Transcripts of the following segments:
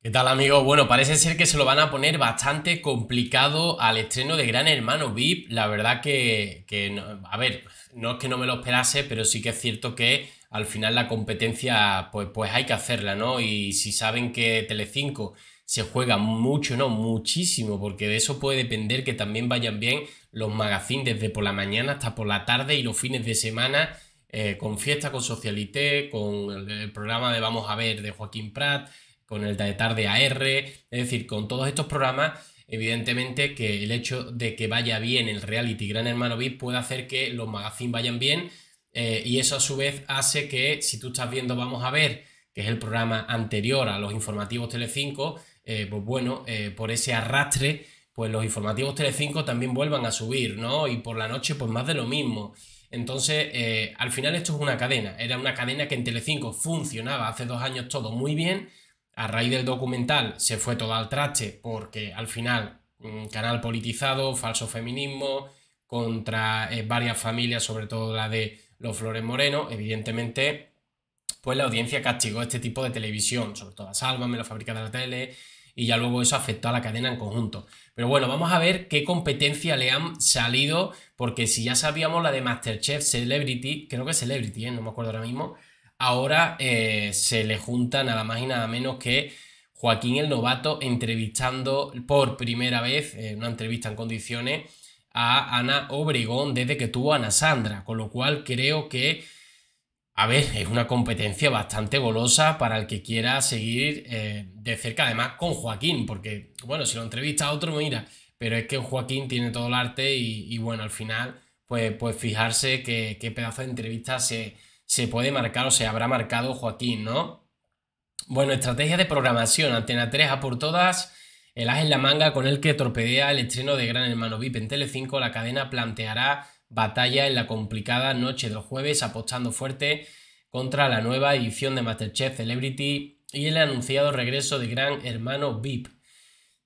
¿Qué tal amigos? Bueno, parece ser que se lo van a poner bastante complicado al estreno de Gran Hermano VIP. La verdad que, que a ver, no es que no me lo esperase, pero sí que es cierto que al final la competencia pues, pues hay que hacerla, ¿no? Y si saben que Telecinco se juega mucho, no, muchísimo, porque de eso puede depender que también vayan bien los magazines desde por la mañana hasta por la tarde y los fines de semana eh, con fiesta, con socialité, con el programa de Vamos a ver de Joaquín Prat con el de tarde AR, es decir, con todos estos programas, evidentemente que el hecho de que vaya bien el reality Gran Hermano VIP puede hacer que los magazines vayan bien eh, y eso a su vez hace que si tú estás viendo Vamos a ver, que es el programa anterior a los informativos Telecinco, 5 eh, pues bueno, eh, por ese arrastre, pues los informativos Telecinco también vuelvan a subir, ¿no? Y por la noche pues más de lo mismo. Entonces, al final esto es una cadena. Era una cadena que en Telecinco funcionaba hace dos años todo muy bien a raíz del documental se fue todo al traste porque al final un canal politizado, falso feminismo, contra eh, varias familias, sobre todo la de los Flores Moreno, evidentemente, pues la audiencia castigó este tipo de televisión, sobre todo a Sálvame, la fábrica de la tele, y ya luego eso afectó a la cadena en conjunto. Pero bueno, vamos a ver qué competencia le han salido, porque si ya sabíamos la de Masterchef Celebrity, creo que Celebrity, ¿eh? no me acuerdo ahora mismo, ahora eh, se le junta nada más y nada menos que Joaquín el Novato entrevistando por primera vez, eh, una entrevista en condiciones, a Ana Obregón desde que tuvo a Ana Sandra, con lo cual creo que, a ver, es una competencia bastante golosa para el que quiera seguir eh, de cerca, además con Joaquín, porque, bueno, si lo entrevista a otro, mira, pero es que Joaquín tiene todo el arte y, bueno, al final, pues, pues fijarse qué pedazo de entrevista se se puede marcar o se habrá marcado Joaquín, ¿no? Bueno, estrategia de programación. Antena 3 a por todas. El as en la manga con el que torpedea el estreno de Gran Hermano VIP en Tele5, La cadena planteará batalla en la complicada noche del jueves apostando fuerte contra la nueva edición de Masterchef Celebrity y el anunciado regreso de Gran Hermano VIP.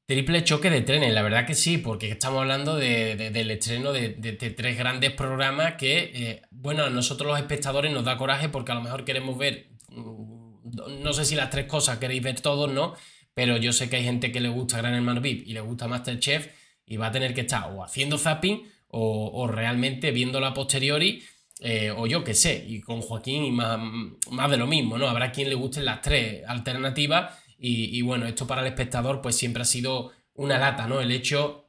Triple choque de trenes, la verdad que sí, porque estamos hablando de, del estreno de, de, tres grandes programas que, eh, bueno, a nosotros los espectadores nos da coraje porque a lo mejor queremos ver, mm, no sé si las tres cosas queréis ver todos, ¿no? Pero yo sé que hay gente que le gusta Gran Hermano VIP y le gusta Masterchef y va a tener que estar o haciendo zapping o, realmente viéndola la posteriori eh, o yo qué sé, y con Joaquín y más, más de lo mismo, ¿no? Habrá quien le gusten las tres alternativas y, bueno, esto para el espectador pues siempre ha sido una lata, ¿no? El hecho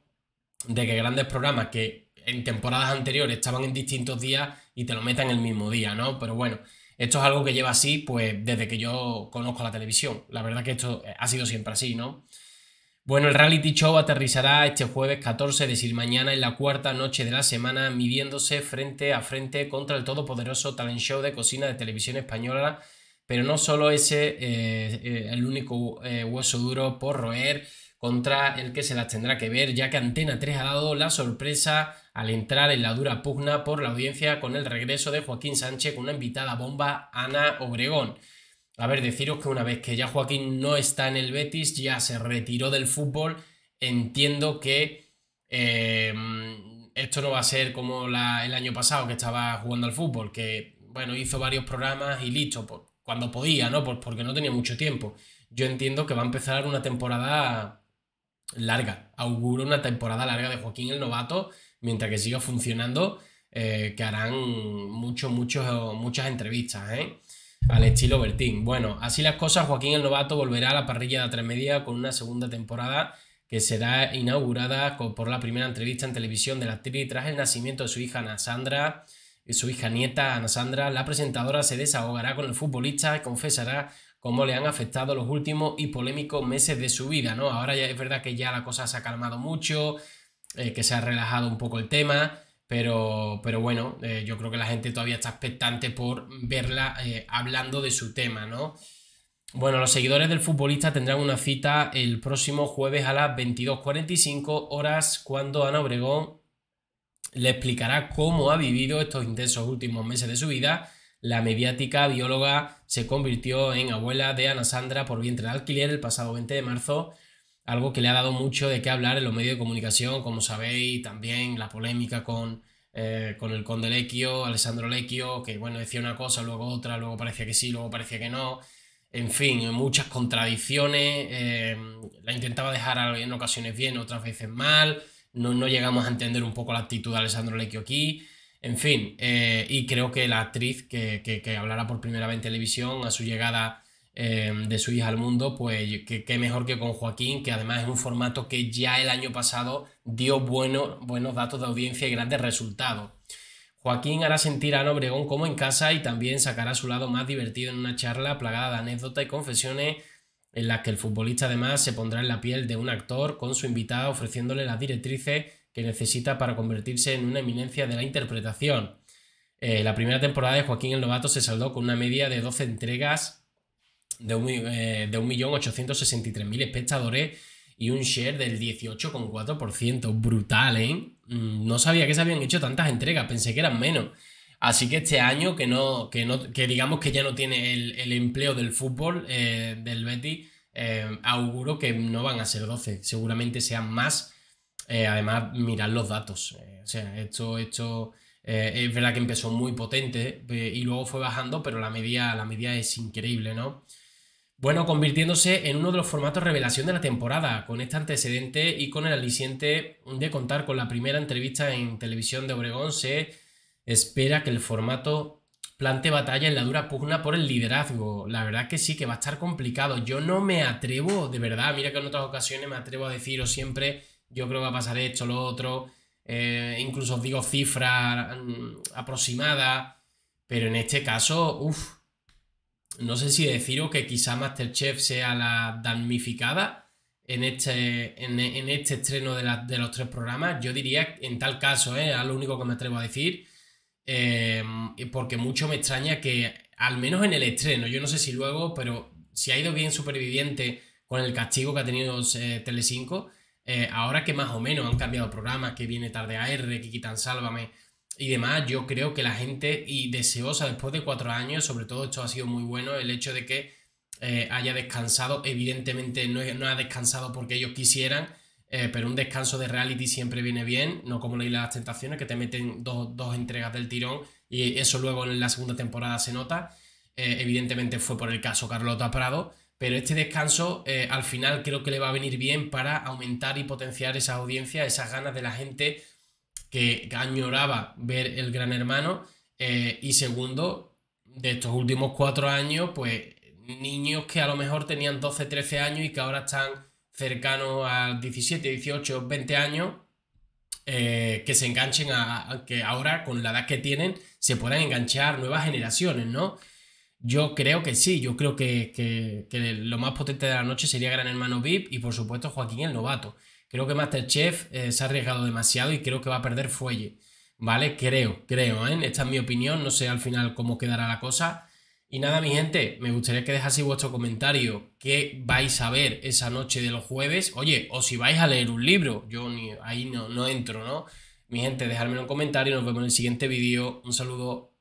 de que grandes programas que en temporadas anteriores estaban en distintos días y te lo metan el mismo día, ¿no? Pero bueno, esto es algo que lleva así pues desde que yo conozco la televisión. La verdad que esto eh, ha sido siempre así, ¿no? Bueno, el reality show aterrizará este jueves 14, es decir, mañana en la cuarta noche de la semana, midiéndose frente a frente contra el todopoderoso talent show de cocina de televisión española pero no solo ese, eh, eh, el único eh, hueso duro por roer contra el que se las tendrá que ver, ya que Antena 3 ha dado la sorpresa al entrar en la dura pugna por la audiencia con el regreso de Joaquín Sánchez con una invitada bomba, Ana Obregón. A ver, deciros que una vez que ya Joaquín no está en el Betis, ya se retiró del fútbol, entiendo que esto no va a ser como el año pasado que estaba jugando al fútbol, que bueno, hizo varios programas y listo, pues, cuando podía, ¿no? Porque no tenía mucho tiempo. Yo entiendo que va a empezar una temporada larga. Auguro una temporada larga de Joaquín el Novato, mientras que siga funcionando, eh, que harán mucho, muchos, muchas entrevistas, ¿eh? Al estilo Bertín. Bueno, así las cosas, Joaquín el Novato volverá a la parrilla de tres media con una segunda temporada que será inaugurada por la primera entrevista en televisión de la actriz tras el nacimiento de su hija Ana Sandra. Eh, su hija nieta, Ana Sandra, la presentadora se desahogará con el futbolista y confesará cómo le han afectado los últimos y polémicos meses de su vida, ¿no? Ahora ya es verdad que ya la cosa se ha calmado mucho, eh, que se ha relajado un poco el tema, pero, pero bueno, eh, yo creo que la gente todavía está expectante por verla hablando de su tema, ¿no? Bueno, los seguidores del futbolista tendrán una cita el próximo jueves a las 22.45 horas cuando Ana Obregón le explicará cómo ha vivido estos intensos últimos meses de su vida. La mediática bióloga se convirtió en abuela de Ana Sandra por vientre de alquiler el pasado 20 de marzo, algo que le ha dado mucho de qué hablar en los medios de comunicación, como sabéis, también la polémica con, eh, con el conde Lequio, Alessandro Lequio, que bueno, decía una cosa, luego otra, luego parecía que sí, luego parecía que no. En fin, muchas contradicciones, eh, la intentaba dejar en ocasiones bien, otras veces mal no, llegamos a entender un poco la actitud de Alessandro Lecchio aquí. En fin, eh, y creo que la actriz que, que, hablará por primera vez en televisión a su llegada em, de su hija al mundo, pues qué mejor que con Joaquín, que además es un formato que ya el año pasado dio buenos datos de audiencia y grandes resultados. Joaquín hará sentir a Ana Obregón como en casa y también sacará su lado más divertido en una charla plagada de anécdotas y confesiones en las que el futbolista además se pondrá en la piel de un actor con su invitada ofreciéndole las directrices que necesita para convertirse en una eminencia de la interpretación. Eh, la primera temporada de Joaquín el Novato se saldó con una media de 12 entregas de, un, eh, de 1.863.000 espectadores y un share del 18,4%. Brutal, ¿eh? Mm, no sabía que se habían hecho tantas entregas, pensé que eran menos. Así que este año, que no, que no, que digamos que ya no tiene el, empleo del fútbol eh, del Betis, eh, auguro que no van a ser 12, seguramente sean más. Eh, además, mirar los datos. o sea, esto, es verdad que empezó muy potente y luego fue bajando, pero la media, la media es increíble, ¿no? Bueno, convirtiéndose en uno de los formatos revelación de la temporada, con este antecedente y con el aliciente de contar con la primera entrevista en televisión de Obregón, se espera que el formato plante batalla en la dura pugna por el liderazgo. La verdad que sí, que va a estar complicado. Yo no me atrevo, de verdad, mira que en otras ocasiones me atrevo a deciros siempre, yo creo que va a pasar esto, lo otro, eh, incluso os digo cifras mm, aproximadas, pero en este caso, uff, no sé si deciros que quizá Masterchef sea la damnificada. En este, en, este estreno de, los tres programas, yo diría, en tal caso, eh, es lo único que me atrevo a decir, Em, porque mucho me extraña que, al menos en el estreno, yo no sé si luego, pero si ha ido bien Superviviente con el castigo que ha tenido eh, tele 5 eh, ahora que más o menos han cambiado programas, que viene tarde AR, que quitan Sálvame y demás, yo creo que la gente, y deseosa después de cuatro años, sobre todo esto ha sido muy bueno, el hecho de que eh, haya descansado, evidentemente no, no ha descansado porque ellos quisieran, eh, pero un descanso de reality siempre viene bien, no como no las Tentaciones, que te meten dos, entregas del tirón y eso luego en la segunda temporada se nota. Eh, evidentemente fue por el caso Carlota Prado, pero este descanso eh, al final creo que le va a venir bien para aumentar y potenciar esa audiencia, esas ganas de la gente que, que añoraba ver el Gran Hermano. y segundo, de estos últimos cuatro años, pues niños que a lo mejor tenían 12, 13 años y que ahora están cercano a 17, 18, 20 años, eh, que se enganchen a, que ahora con la edad que tienen se puedan enganchar nuevas generaciones, ¿no? Yo creo que sí, yo creo que, lo más potente de la noche sería Gran Hermano VIP y por supuesto Joaquín el Novato. Creo que Masterchef eh, se ha arriesgado demasiado y creo que va a perder fuelle, ¿vale? Creo, creo, ¿eh? Esta es mi opinión, no sé al final cómo quedará la cosa, y nada, mi gente, me gustaría que dejaseis vuestro comentario qué vais a ver esa noche de los jueves. Oye, o si vais a leer un libro, yo ahí no, no entro, ¿no? Mi gente, dejadme un comentario, nos vemos en el siguiente vídeo. Un saludo.